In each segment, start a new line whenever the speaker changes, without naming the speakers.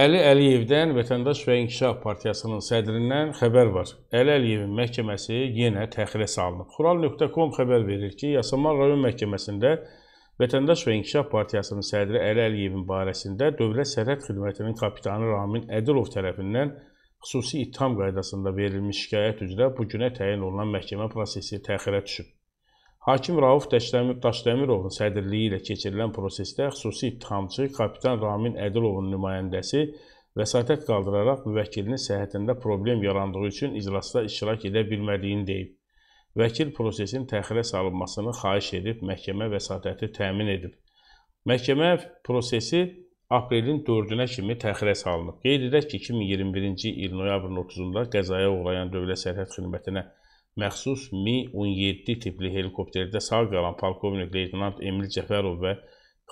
Əli Əliyevdən Vətəndaş və İnkişaf Partiyasının sədrindən xəbər var. Əli Əliyevin məhkəməsi yenə təxirə salınıb. Xural.com xəbər verir ki, Yasamal rayon məhkəməsində Vətəndaş və İnkişaf Partiyasının sədri Əli Əliyevin barəsində Dövlət Sərhəd Xidmətinin kapitanı Ramin Ədilov tərəfindən xüsusi ittiham qaydasında verilmiş şikayət üzrə bu günə təyin olunan məhkəmə prosesi təxirə düşüb. Hakim Rauf Daşdəmirovun sədrliyi ilə keçirilən prosesdə xüsusi ittihamçı kapitan Ramin Ədilovun nümayəndəsi vəsatət qaldıraraq müvəkkilinin səhhətində problem yarandığı üçün iclasda iştirak edə bilmədiyini deyib. Vəkil prosesin təxirə salınmasını xahiş edib məhkəmə vəsatəti təmin edib. Məhkəmə prosesi aprelin 4-ünə kimi təxirə salınıb. Qeyd edək ki, 2021-ci il noyabrın 30-da qəzaya uğrayan Dövlət Sərhəd Xidmətinə məxsus Mi-17 tipli helikopterdə sağ qalan polkovnik leytenant Emil Cəfərov və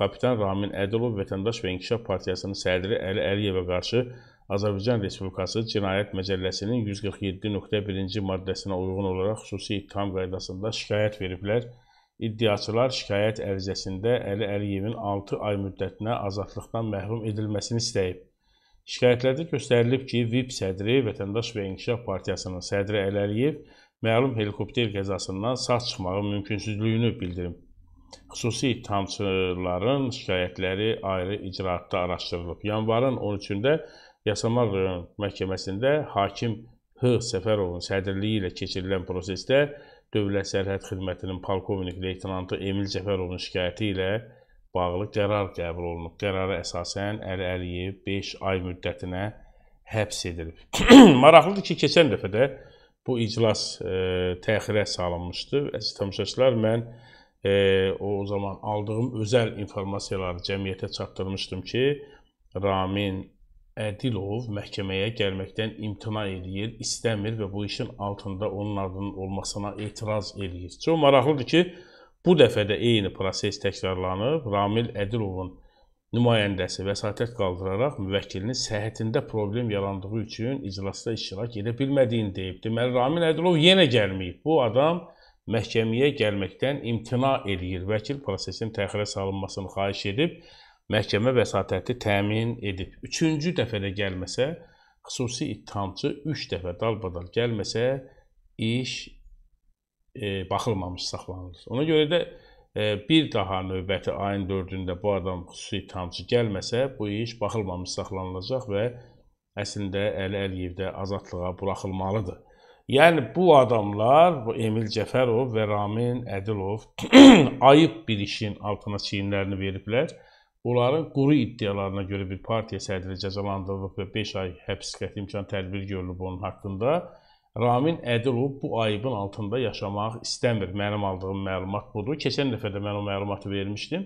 kapitan Ramin Ədilov Vətəndaş və İnkişaf Partiyasının sədri Əli Əliyevə qarşı Azərbaycan Respublikası Cinayət Məcəlləsinin 147.1-ci maddəsinə uyğun olaraq xüsusi ittiham qaydasında şikayət veriblər. İddiaçılar şikayət ərizəsində Əli Əliyevin 6 ay müddətinə azadlıqdan məhrum edilməsini istəyib. Şikayətlərdə göstərilib ki, VIP sədri Vətəndaş və İnkişaf Partiyasının sədri Əliyev məlum helikopter qəzasından sağ çıxmağın mümkünsüzlüyünü bildirib. Xüsusi ittihamçıların şikayətləri ayrı icraatda araşdırılıb. Yanvarın 13-də Yasamal rayon məhkəməsində hakim H. Səfərovun sədrliyi ilə keçirilən prosesdə Dövlət Sərhəd Xidmətinin polkovnik leytenantı Emil Cəfərovun şikayəti ilə bağlı qərar qəbul olunub. Qərara əsasən Əli Əliyev 5 ay müddətinə həbs edilib. Maraqlıdır ki, keçən dəfə də bu iclas e, təxirə salınmışdı. Əziz tamaşaçılar, mən e, o zaman aldığım özəl informasiyaları cəmiyyətə çatdırmışdım ki, Ramin Ədilov məhkəməyə gəlməkdən imtina eləyir, istəmir və bu işin altında onun adının olmasına etiraz eləyir. Çox maraqlıdır ki, bu dəfə də eyni proses təkrarlanıb. Ramil Ədilovun nümayəndəsi vəsatət qaldıraraq müvəkkilinin səhhətində problem yarandığı üçün iclasda iştirak edə bilmədiyini deyib. Deməli Ramin Ədilov yenə gəlməyib. Bu adam məhkəməyə gəlməkdən imtina eləyir. Vəkil prosesin təxirə salınmasını xahiş edib, məhkəmə vəsatəti təmin edib. 3-cü dəfə də gəlməsə, xüsusi ittihamçı 3 dəfə dalbadal gəlməsə iş e, baxılmamış saxlanılır. Ona görə də bir daha növbəti ayın 4-də bu adam xüsusi ittihamçı gəlməsə, bu iş baxılmamış saxlanılacaq və əslində Əli Əliyev də azadlığa buraxılmalıdır. Yəni bu adamlar, bu Emil Cəfərov və Ramin Ədilov ayıb bir işin altına çiyinlərini veriblər. Onların quru iddialarına görə bir partiya sədri cəzalandırılıb və 5 ay həbs qəti imkan tədbiri görülüb onun haqqında. Ramin Ədilov bu ayıbın altında yaşamaq istəmir. Mənim aldığım məlumat budur. Keçən dəfə də mən o məlumatı vermişdim.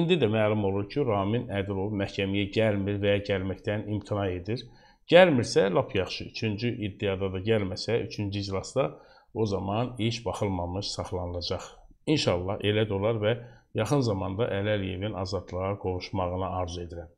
İndi də məlum olur ki, Ramin Ədilov məhkəməyə gəlmir və ya gəlməkdən imtina edir. Gəlmirsə lap yaxşı. 3-cü iddiada da gəlməsə, 3-cü iclasda o zaman iş baxılmamış saxlanılacaq. İnşallah elə də olar və yaxın zamanda Əl Əliyevin azadlığa qovuşmağını arzu edirəm.